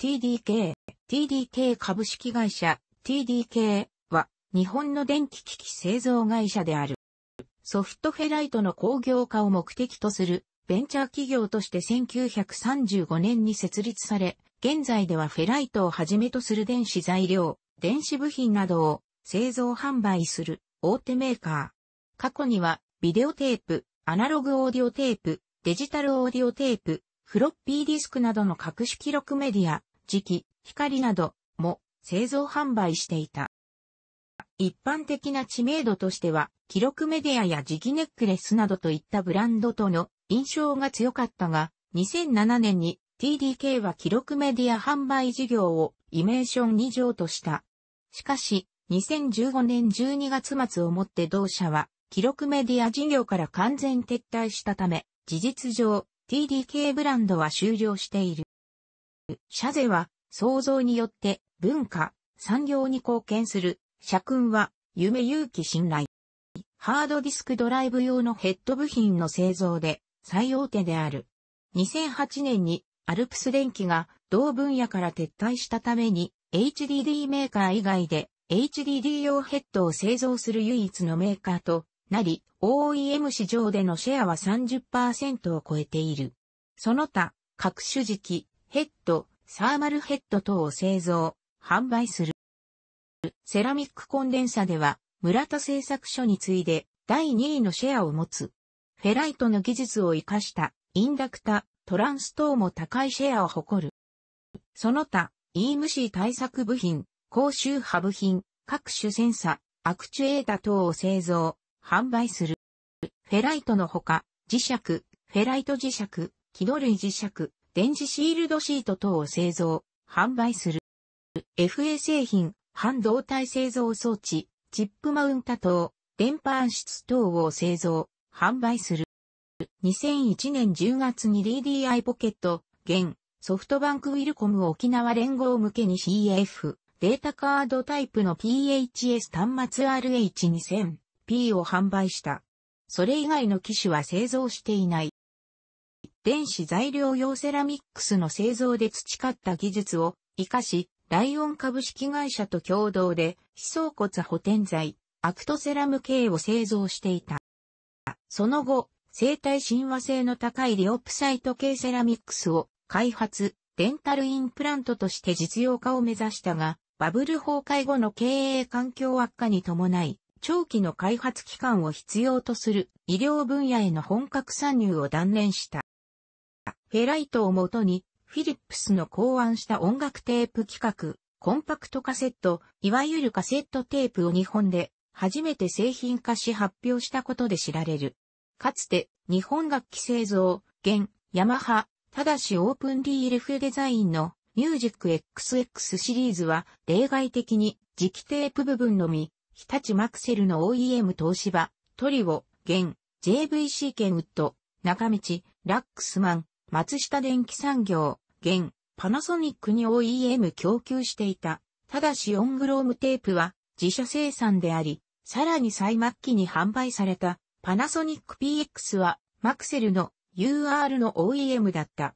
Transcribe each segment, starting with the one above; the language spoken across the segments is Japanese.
TDK、TDK 株式会社、TDK は日本の電気機器製造会社である。ソフトフェライトの工業化を目的とするベンチャー企業として1935年に設立され、現在ではフェライトをはじめとする電子材料、電子部品などを製造販売する大手メーカー。過去にはビデオテープ、アナログオーディオテープ、デジタルオーディオテープ、フロッピーディスクなどの各種記録メディア、磁器、光なども製造販売していた。一般的な知名度としては、記録メディアや磁気ネックレスなどといったブランドとの印象が強かったが、2007年に TDK は記録メディア販売事業をイメーション2条とした。しかし、2015年12月末をもって同社は、記録メディア事業から完全撤退したため、事実上、TDK ブランドは終了している。シャゼは創造によって文化、産業に貢献する、社訓は夢勇気信頼。ハードディスクドライブ用のヘッド部品の製造で最大手である。2008年にアルプス電機が同分野から撤退したために HDD メーカー以外で HDD 用ヘッドを製造する唯一のメーカーとなり OEM 市場でのシェアは30%を超えている。その他、各種時期、ヘッド、サーマルヘッド等を製造、販売する。セラミックコンデンサでは、村田製作所に次いで第2位のシェアを持つ。フェライトの技術を活かしたインダクタ、トランス等も高いシェアを誇る。その他、e m ムシー対策部品、高周波部品、各種センサ、アクチュエータ等を製造、販売する。フェライトのほか、磁石、フェライト磁石、気土類磁石、電磁シールドシート等を製造、販売する。FA 製品、半導体製造装置、チップマウンタ等、電波暗室等を製造、販売する。2001年10月に DDI ポケット、現、ソフトバンクウィルコム沖縄連合向けに CF、データカードタイプの PHS 端末 RH2000P を販売した。それ以外の機種は製造していない。電子材料用セラミックスの製造で培った技術を活かし、ライオン株式会社と共同で、非層骨補填剤、アクトセラム系を製造していた。その後、生体親和性の高いリオプサイト系セラミックスを開発、デンタルインプラントとして実用化を目指したが、バブル崩壊後の経営環境悪化に伴い、長期の開発期間を必要とする医療分野への本格参入を断念した。フェライトをもとに、フィリップスの考案した音楽テープ企画、コンパクトカセット、いわゆるカセットテープを日本で初めて製品化し発表したことで知られる。かつて、日本楽器製造、現、ヤマハ、ただしオープンリールフデザインのミュージック XX シリーズは例外的に磁気テープ部分のみ、日立マクセルの OEM 東芝、トリオ、現、JVC 兼ウッド、中道、ラックスマン、松下電気産業、現、パナソニックに OEM 供給していた。ただしオングロームテープは自社生産であり、さらに最末期に販売されたパナソニック PX はマクセルの UR の OEM だった。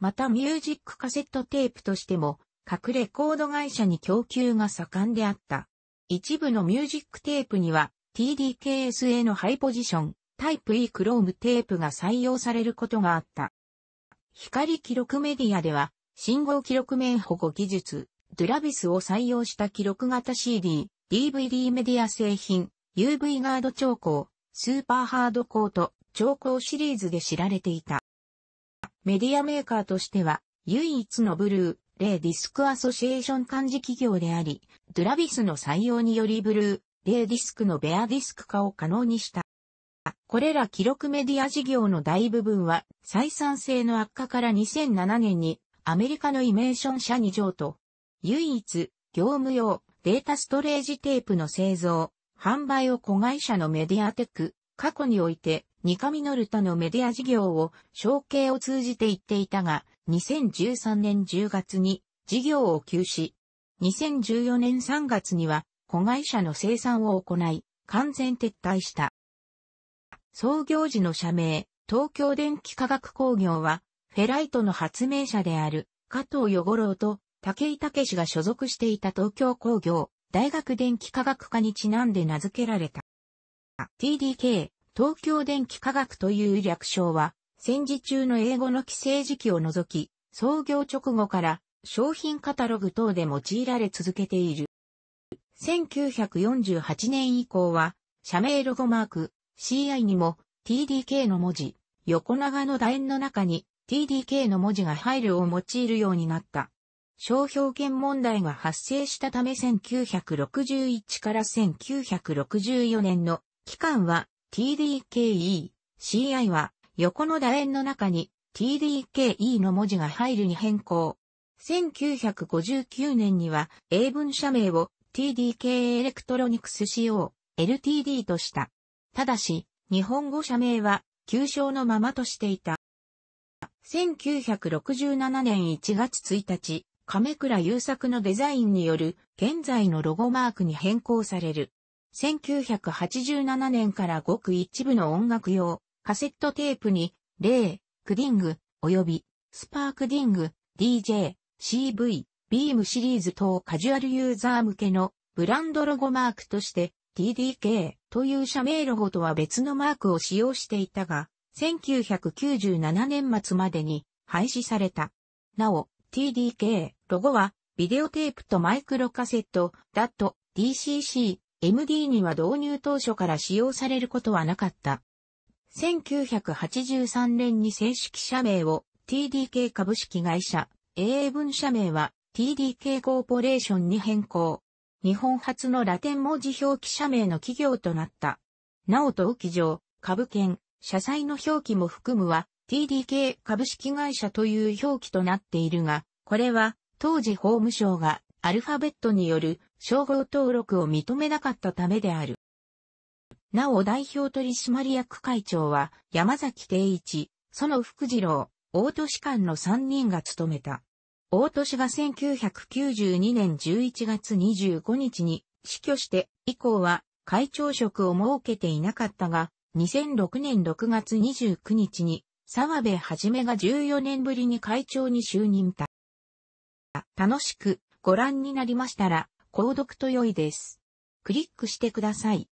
またミュージックカセットテープとしても各レコード会社に供給が盛んであった。一部のミュージックテープには TDKSA のハイポジションタイプ E クロームテープが採用されることがあった。光記録メディアでは、信号記録面保護技術、ドゥラビスを採用した記録型 CD、DVD メディア製品、UV ガード調光、スーパーハードコート、調光シリーズで知られていた。メディアメーカーとしては、唯一のブルー、レイディスクアソシエーション幹事企業であり、ドゥラビスの採用によりブルー、レイディスクのベアディスク化を可能にした。これら記録メディア事業の大部分は採算性の悪化から2007年にアメリカのイメーション社に譲渡。唯一、業務用データストレージテープの製造、販売を子会社のメディアテック、過去において、ニカミノルタのメディア事業を、承継を通じて言っていたが、2013年10月に事業を休止。2014年3月には、子会社の生産を行い、完全撤退した。創業時の社名、東京電気化学工業は、フェライトの発明者である、加藤与五郎と、武井武氏が所属していた東京工業、大学電気化学科にちなんで名付けられた。TDK、東京電気化学という略称は、戦時中の英語の規制時期を除き、創業直後から商品カタログ等で用いられ続けている。1948年以降は、社名ロゴマーク、CI にも TDK の文字、横長の楕円の中に TDK の文字が入るを用いるようになった。商標権問題が発生したため1961から1964年の期間は TDKE、CI は横の楕円の中に TDKE の文字が入るに変更。1959年には英文社名を TDK エレクトロニクス仕様 LTD とした。ただし、日本語社名は、旧称のままとしていた。1967年1月1日、亀倉優作のデザインによる現在のロゴマークに変更される。1987年からごく一部の音楽用、カセットテープに、レイ、クディング、及び、スパークディング、DJ、CV、ビームシリーズ等カジュアルユーザー向けのブランドロゴマークとして TDK という社名ロゴとは別のマークを使用していたが、1997年末までに廃止された。なお、TDK ロゴはビデオテープとマイクロカセット、ダット、DCC、MD には導入当初から使用されることはなかった。1983年に正式社名を TDK 株式会社、英文社名は TDK コーポレーションに変更。日本初のラテン文字表記社名の企業となった。なお東記上、株券、社債の表記も含むは TDK 株式会社という表記となっているが、これは当時法務省がアルファベットによる称号登録を認めなかったためである。なお代表取締役会長は山崎定一、園福次郎、大都市間の3人が務めた。大都市が1992年11月25日に死去して以降は会長職を設けていなかったが、2006年6月29日に沢部はじめが14年ぶりに会長に就任た。楽しくご覧になりましたら、購読と良いです。クリックしてください。